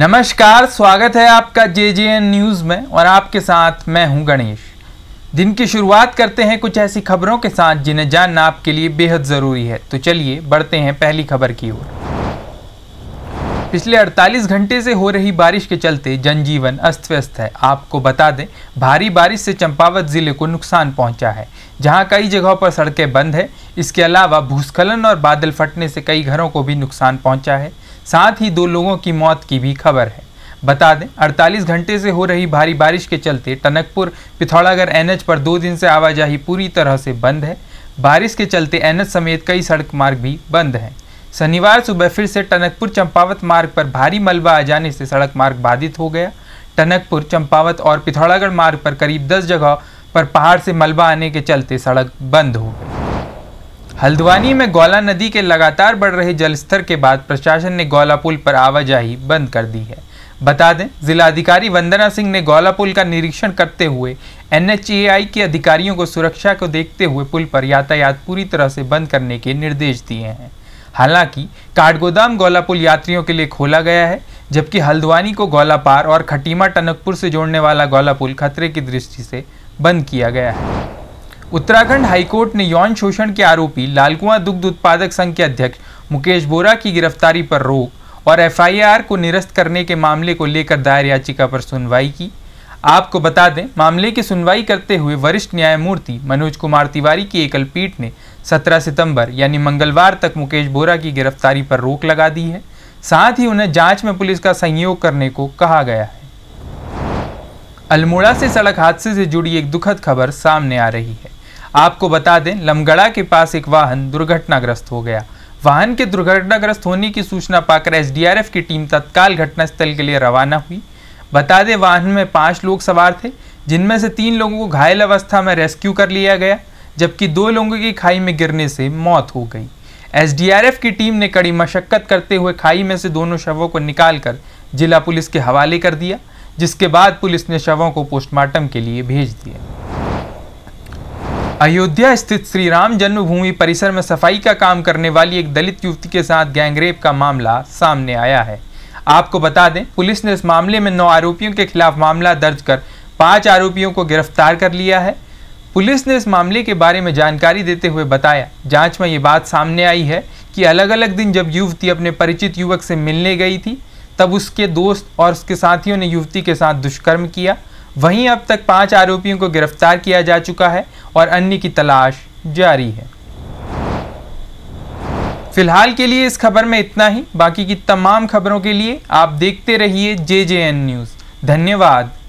नमस्कार स्वागत है आपका जे जे एन न्यूज़ में और आपके साथ मैं हूं गणेश दिन की शुरुआत करते हैं कुछ ऐसी खबरों के साथ जिन्हें जानना आपके लिए बेहद ज़रूरी है तो चलिए बढ़ते हैं पहली खबर की ओर पिछले 48 घंटे से हो रही बारिश के चलते जनजीवन अस्त व्यस्त है आपको बता दें भारी बारिश से चंपावत ज़िले को नुकसान पहुंचा है जहां कई जगहों पर सड़कें बंद है इसके अलावा भूस्खलन और बादल फटने से कई घरों को भी नुकसान पहुंचा है साथ ही दो लोगों की मौत की भी खबर है बता दें 48 घंटे से हो रही भारी बारिश के चलते टनकपुर पिथौरागढ़ एनएच पर दो दिन से आवाजाही पूरी तरह से बंद है बारिश के चलते एनएच समेत कई सड़क मार्ग भी बंद हैं शनिवार सुबह फिर से टनकपुर चंपावत मार्ग पर भारी मलबा आ जाने से सड़क मार्ग बाधित हो गया टनकपुर चंपावत और पिथौरागढ़ मार्ग पर करीब दस जगह पर पहाड़ से मलबा आने के चलते सड़क बंद हो गई हल्द्वानी में गौला नदी के लगातार बढ़ रहे जलस्तर के बाद प्रशासन ने गौला पुल पर आवाजाही बंद कर दी है बता दें जिलाधिकारी वंदना सिंह ने गौला पुल का निरीक्षण करते हुए एन के अधिकारियों को सुरक्षा को देखते हुए पुल पर यातायात पूरी तरह से बंद करने के निर्देश दिए हैं हालांकि काठगोदाम गौला पुल यात्रियों के लिए खोला गया है जबकि हल्द्वानी को गौला पार और खटीमा टनकपुर से जोड़ने वाला गौला पुल खतरे की दृष्टि से बंद किया गया है उत्तराखंड हाईकोर्ट ने यौन शोषण के आरोपी लालकुआ दुग्ध उत्पादक संघ के अध्यक्ष मुकेश बोरा की गिरफ्तारी पर रोक और एफआईआर को निरस्त करने के मामले को लेकर दायर याचिका पर सुनवाई की आपको बता दें मामले की सुनवाई करते हुए वरिष्ठ न्यायमूर्ति मनोज कुमार तिवारी की एकल पीठ ने 17 सितंबर यानी मंगलवार तक मुकेश बोरा की गिरफ्तारी पर रोक लगा दी है साथ ही उन्हें जांच में पुलिस का सहयोग करने को कहा गया है अल्मोड़ा से सड़क हादसे से जुड़ी एक दुखद खबर सामने आ रही है आपको बता दें लमगड़ा के पास एक वाहन दुर्घटनाग्रस्त हो गया वाहन के दुर्घटनाग्रस्त होने की सूचना पाकर एसडीआरएफ की टीम तत्काल घटनास्थल के लिए रवाना हुई बता दें वाहन में पांच लोग सवार थे जिनमें से तीन लोगों को घायल अवस्था में रेस्क्यू कर लिया गया जबकि दो लोगों की खाई में गिरने से मौत हो गई एसडीआरएफ की टीम ने कड़ी मशक्कत करते हुए खाई में से दोनों शवों को निकालकर जिला पुलिस के हवाले कर दिया जिसके बाद पुलिस ने शवों को पोस्टमार्टम के लिए भेज दिया अयोध्या स्थित श्री राम जन्मभूमि परिसर में सफाई का काम करने वाली एक दलित युवती के साथ गैंगरेप का मामला सामने आया है आपको बता दें पुलिस ने इस मामले में नौ आरोपियों के खिलाफ मामला दर्ज कर पांच आरोपियों को गिरफ्तार कर लिया है पुलिस ने इस मामले के बारे में जानकारी देते हुए बताया जांच में ये बात सामने आई है कि अलग अलग दिन जब युवती अपने परिचित युवक से मिलने गई थी तब उसके दोस्त और उसके साथियों ने युवती के साथ दुष्कर्म किया वहीं अब तक पांच आरोपियों को गिरफ्तार किया जा चुका है और अन्य की तलाश जारी है फिलहाल के लिए इस खबर में इतना ही बाकी की तमाम खबरों के लिए आप देखते रहिए जे जे एन न्यूज़ धन्यवाद